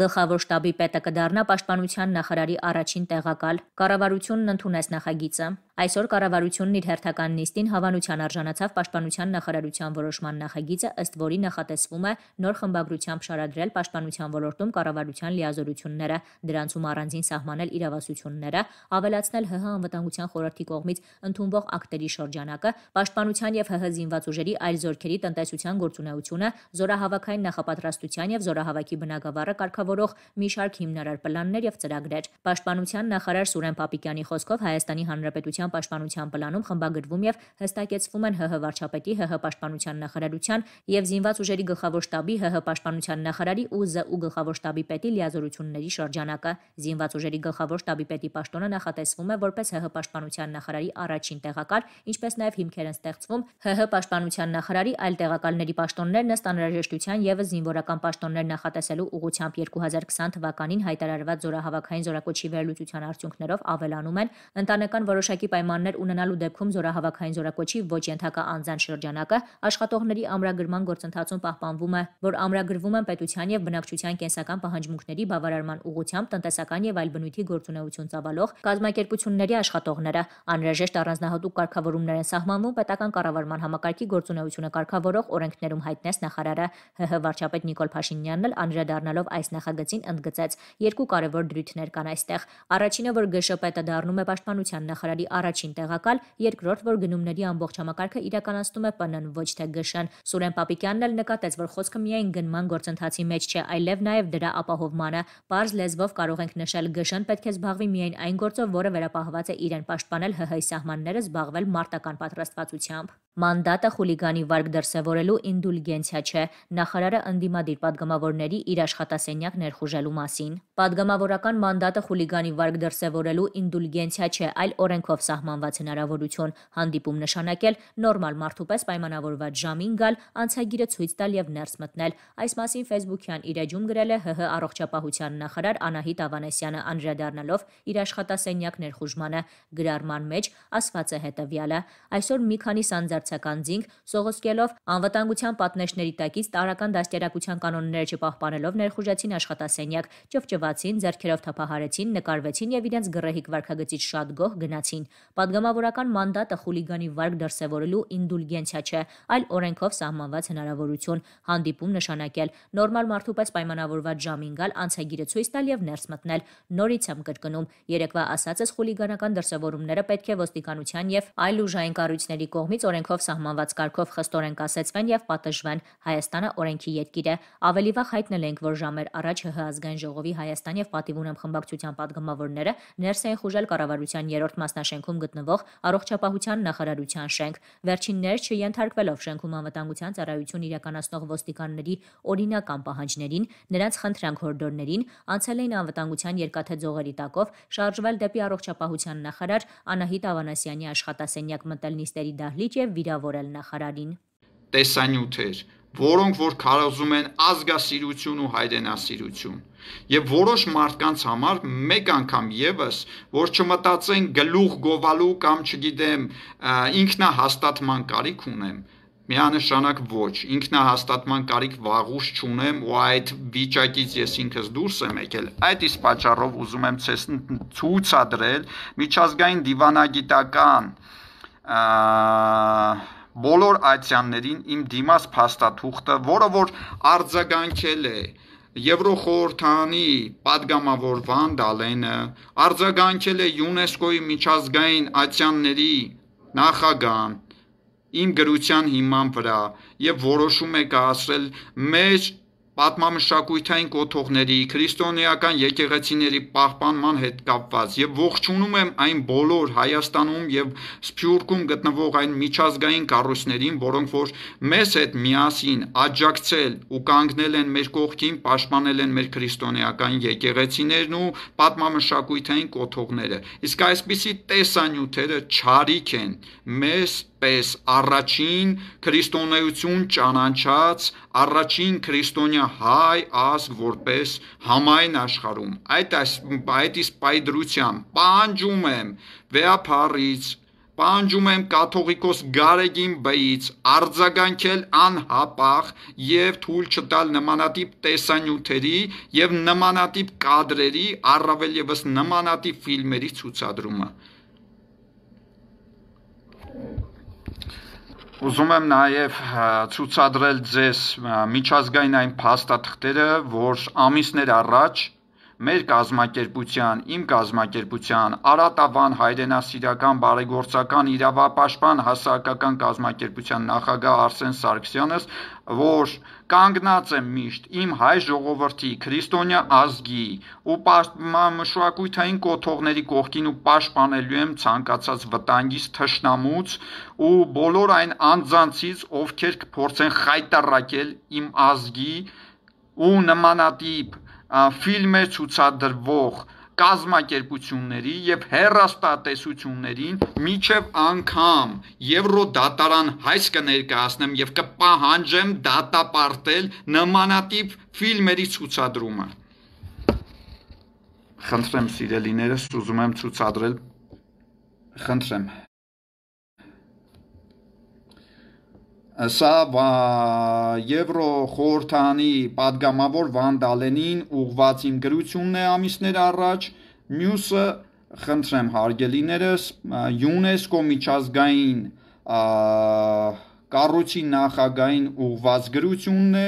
Գլխավոր շտաբի պետը կդառնա պաշտպանության նախարարի առաջին տեղակալ։ Կառավարությունն ընդունեց նախագիծը։ Այսօր կառավարությունն իր հերթական նիստին հավանության արժանացավ Պաշտպանության նախարարության որոշման նախագիծը, ըստ որի նախատեսվում է նոր խմբագրությամբ շարադրել պաշտպանության ոլորտում կառավարության լիազորությունները, դրանցում առանձին սահմանել իրավասությունները, ավելացնել ՀՀ անվտանգության խորհրդի կողմից ընդունվող ակտերի շրջանակը, պաշտպանության եւ ՀՀ զինված ուժերի այլ զորքերի տնտեսության գործունեությունը, զորահավաքային նախապատրաստության եւ զորահավաքի բնագավառը կարգավորող մի շարք հիմնարար պլաններ եւ ծրագրեր։ Պաշտպանության նախարար Սուրեն Պապիկյանի խոսքով Հայաստանի Հանրապետության Հանրապետության պաշտպանության պլանում խմբագրվում եւ հստակեցվում են ՀՀ վարչապետի, ՀՀ պաշտպանության նախարարության եւ զինված ուժերի գլխավոր штаբի, ՀՀ պաշտպանության նախարարի ու ԶՈՒ գլխավոր штаբի պետի լիազորությունների շրջանակը։ Զինված ուժերի գլխավոր штаբի պետի պաշտոնը նախատեսվում է որպես ՀՀ պաշտպանության նախարարի առաջին տեղակալ, ինչպես նաեւ հիմքեր են ստեղծվում ՀՀ պաշտպանության նախարարի այլ տեղակալների պաշտոններն ըստ անհրաժեշտության եւ զինվորական պաշտոններ նախատեսելու ուղղությամբ 2020 թվականին հայտարարված զորահավաքային զորակոչի վերլուծության արդյունքներով ավելանում են ընտանեկան որոշակի պայմաններ ունենալու դեպքում զորահավաքային զորակոչի ոչ ենթակա անձան շրջանակը աշխատողների ամրագրման գործընթացում պահպանվում է, որ ամրագրվում են պետության եւ բնակչության կենսական պահանջմունքների բավարարման ուղղությամբ տնտեսական եւ այլ բնույթի գործունեություն ծավալող կազմակերպությունների աշխատողները անհրաժեշտ առանձնահատուկ կարգավորումներ են սահմանվում պետական կառավարման համակարգի գործունեությունը կարգավորող օրենքներում հայտնես նախարարը ՀՀ վարչապետ Նիկոլ Փաշինյանն էլ անդրադառնալով այս նախագծին ընդգծեց երկու կարևոր դրույթներ կան այստեղ առաջինը որ ԳՇՊ-ը դառնում է պաշտպանության նախարարի առաջին տեղակալ, երկրորդ, որ գնումների ամբողջ համակարգը իրականացնում է ՊՆ-ն, ոչ թե ԳՇ-ն։ Սուրեն Պապիկյանն էլ նկատեց, որ խոսքը միայն գնման գործընթացի մեջ չէ, այլև նաև դրա ապահովմանը։ Պարզ լեզվով կարող ենք նշել, ԳՇ-ն պետք է զբաղվի միայն այն գործով, որը վերապահված է իրեն պաշտպանել ՀՀ սահմանները, զբաղվել մարտական պատրաստվածությամբ։ Մանդատը խուլիգանի վարկ դրսևորելու ինդուլգենցիա չէ, նախարարը ընդդիմադիր падգամավորների իր աշխատասենյակ ներխուժելու մասին։ Падգամավորական մանդատը խուլիգանի վարկ դրսևորելու ինդուլգենցիա չէ, այլ օրենքով սահմանված հնարավորություն հանդիպում նշանակել, նորմալ մարդու պես պայմանավորված ժամին գալ, անցագիրը ցույց տալ եւ ներս մտնել։ Այս մասին Facebook-յան իր էջում գրել է ՀՀ առողջապահության նախարար Անահիտ Ավանեսյանը անդրադառնալով իր աշխատասենյակ ներխուժմանը գրառման մեջ ասված է հետևյալը. այսօր մի քանի սանձար արտացական զինք սողոսկելով անվտանգության պատնեշների տակից տարական դաստիարակության կանոնները չպահպանելով ներխուժեցին աշխատասենյակ, ճվճվացին, ձեռքերով թափահարեցին, նկարվեցին եւ իրենց գրեհիկ վարկագծից շատ գոհ գնացին։ Պատգամավորական մանդատը խուլիգանի վարկ դրսևորելու ինդուլգենցիա չէ, այլ օրենքով սահմանված հնարավորություն հանդիպում նշանակել, նորմալ մարդու պես պայմանավորված ժամին գալ, անցագիրը ցույց տալ եւ ներս մտնել։ Նորից եմ կրկնում, երեկվա ասածս խուլիգանական դրսևորումները պետք է ոստիկանության եւ այլ ուժային կառույցների կողմից օրենքով օրենքով սահմանված կարգով խստորեն կասեցվեն եւ պատժվեն։ Հայաստանը օրենքի երկիր է։ Ավելի վաղ հայտնել ենք, որ ժամեր առաջ ՀՀ ազգային ժողովի Հայաստան եւ Պատիվունեմ խմբակցության падգամավորները ներս էին խուժել կառավարության 3-րդ մասնաշենքում գտնվող առողջապահության նախարարության շենք։ Վերջիններ չենթարկվելով շենքում անվտանգության ծառայություն իրականացնող ոստիկանների օրինական պահանջներին, նրանց խնդրանք հորդորներին անցել էին անվտանգության երկաթե ձողերի տակով շարժվել դեպի առողջապահության նախարար Անահիտ Ավանասյանի աշխատասենյակ մտել նիստերի դահլիճ եւ վիրավորել նախարարին։ Տեսանյութ էր, որոնք որ քարոզում են ազգասիրություն ու հայրենասիրություն։ Եվ որոշ մարդկանց համար մեկ անգամ եւս, որ չմտածեն գլուխ գովալու կամ չգիտեմ, ինքնահաստատման կարիք ունեմ, միանշանակ ոչ, ինքնահաստատման կարիք վաղուց չունեմ ու այդ վիճակից ես ինքս դուրս եմ եկել։ Այդ իսկ պատճառով ուզում եմ ցույց ցուցադրել միջազգային դիվանագիտական բոլոր ացյաններին իմ դիմաց փաստաթուղթը, որը որ արձագանքել է Եվրոխորհրդանի падգամավոր Վան Դալենը, արձագանքել է ՅՈՒՆԵՍԿՕ-ի միջազգային ացյանների նախագահ իմ գրության հիման վրա եւ որոշում է կայացրել մեր պատմամշակույթային կոթողների, քրիստոնեական եկեղեցիների պահպանման հետ կապված և ողջունում եմ այն բոլոր Հայաստանում և Սփյուռքում գտնվող այն միջազգային կառույցներին, որոնք որ մեզ հետ միասին աջակցել ու կանգնել են մեր կողքին, պաշտպանել են մեր քրիստոնեական եկեղեցիներն ու պատմամշակութային կոթողները: Իսկ այսպիսի տեսանյութերը չարիք են մեզ որպես առաջին քրիստոնեություն ճանաչած առաջին քրիստոնյա հայ ազգ որպես համայն աշխարհում այդ այս այդ իսկ պայդրությամբ պանջում եմ վեապարից պանջում եմ կաթողիկոս Գարեգին բեից արձագանքել անհապաղ եւ թույլ չտալ նմանատիպ տեսանյութերի եւ նմանատիպ կադրերի առավել եւս նմանատիպ ֆիլմերի ցուցադրումը Ուզում եմ նաև ցուցադրել ձեզ միջազգային այն փաստաթղթերը, որ ամիսներ առաջ մեր կազմակերպության, իմ կազմակերպության, Արատավան հայրենասիրական բարեգործական իրավապաշտպան հասարակական կազմակերպության նախագահ Արսեն Սարգսյանս, որ կանգնած եմ միշտ իմ հայ ժողովրդի, քրիստոնյա ազգի ու մշակութային կոթողների կողքին ու պաշտպանելու եմ ցանկացած վտանգից, թշնամուց ու բոլոր այն անձանցից, ովքեր կփորձեն խայտարակել իմ ազգի ու նմանատիպ ֆիլմեր ցուցադրվող կազմակերպությունների եւ հերաստատեսություններին միջև անգամ Եվրոդատարան հայց կներկայացնեմ եւ կպահանջեմ դատապարտել նմանատիպ ֆիլմերի ցուցադրումը։ Խնդրեմ սիրելիներս, ուզում եմ ցուցադրել։ Խնդրեմ Սա Եվրո խորհրդանի պատգամավոր Վան Դալենին ուղղված իմ գրությունն է ամիսներ առաջ, մյուսը խնդրեմ հարգելիներս ՅՈՒՆԵՍԿՕ միջազգային կառույցի նախագահին ուղղված գրությունն է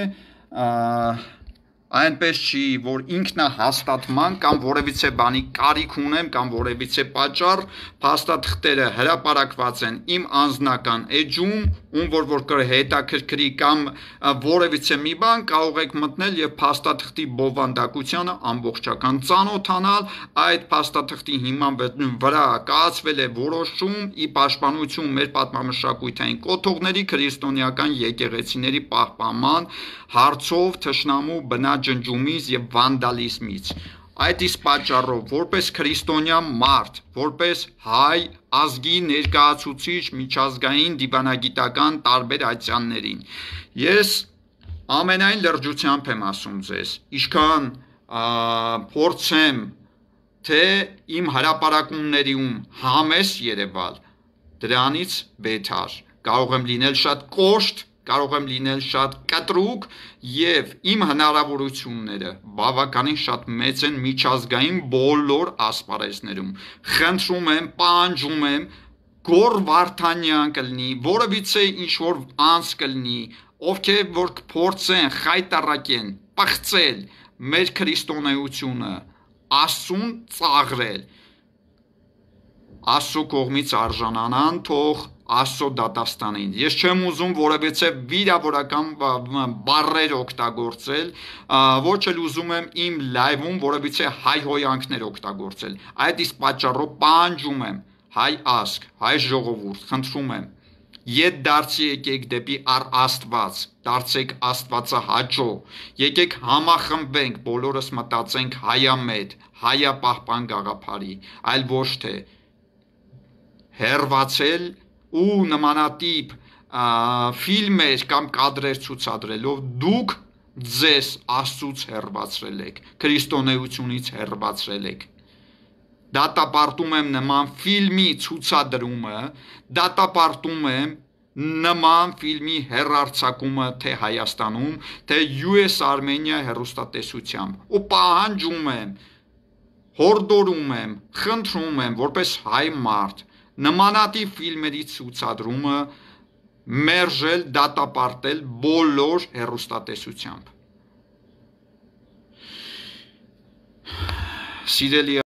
այնպես չի, որ ինքնահաստատման կամ որևիցե բանի կարիք ունեմ կամ որևիցե պատճառ, փաստաթղթերը հրապարակված են իմ անձնական էջում, ում որ որ կհետաքրքրի կամ որևիցե մի բան կարող եք մտնել եւ փաստաթղթի բովանդակությանը ամբողջական ծանոթանալ, այդ փաստաթղթի հիման վրա կայացվել է որոշում ի պաշտպանություն մեր պատմամշակութային կոթողների քրիստոնեական եկեղեցիների պահպանման հարցով թշնամու բնա ճնաճնջումից եւ վանդալիզմից։ Այդ իսկ պատճառով որպես քրիստոնյա մարդ, որպես հայ ազգի ներկայացուցիչ միջազգային դիվանագիտական տարբեր այցյաններին, ես ամենայն լրջությամբ եմ ասում ձեզ, ինչքան փորձեմ թե իմ հարաբերակումներում համես Երևալ, դրանից բետար կարող եմ լինել շատ կոշտ կարող եմ լինել շատ կտրուկ եւ իմ հնարավորությունները բավականին շատ մեծ են միջազգային բոլոր ասպարեզներում։ Խնդրում եմ, պանջում եմ, Գոր Վարդանյան կլինի, որևիցե ինչ որ անց կլինի, ովքեր որ կփորձեն խայտարակեն, պղծել մեր քրիստոնեությունը, Աստուն ծաղրել Աստծո կողմից արժանանան, թող Աստծո դատաստանին։ Ես չեմ ուզում որևիցե վիրավորական բառեր օգտագործել, ոչ էլ ուզում եմ իմ լայվում որևիցե հայհոյանքներ օգտագործել։ Այդ իսկ պատճառով պահանջում եմ հայ ազգ, հայ ժողովուրդ, խնդրում եմ Ետ դարձի եկեք դեպի առ Աստված, դարձեք Աստվածահաճո։ Եկեք համախմբենք, բոլորս մտածենք հայամետ, հայապահպան գաղափարի, այլ ոչ թե հերվացել ու նմանատիպ ֆիլմեր կամ կադրեր ցուցադրելով դուք ձեզ Աստծուց հերվացրել եք, քրիստոնեությունից հերվացրել եք։ Դատապարտում եմ նման ֆիլմի ցուցադրումը, դատապարտում եմ նման ֆիլմի հերարցակումը թե Հայաստանում, թե US Armenia հերոստատեսությամբ։ Ու պահանջում եմ, հորդորում եմ, խնդրում եմ, որպես հայ մարդ, նմանատիպ ֆիլմերի ցուցադրումը մերժել, դատապարտել բոլոր հեռուստատեսությամբ։ Սիրելի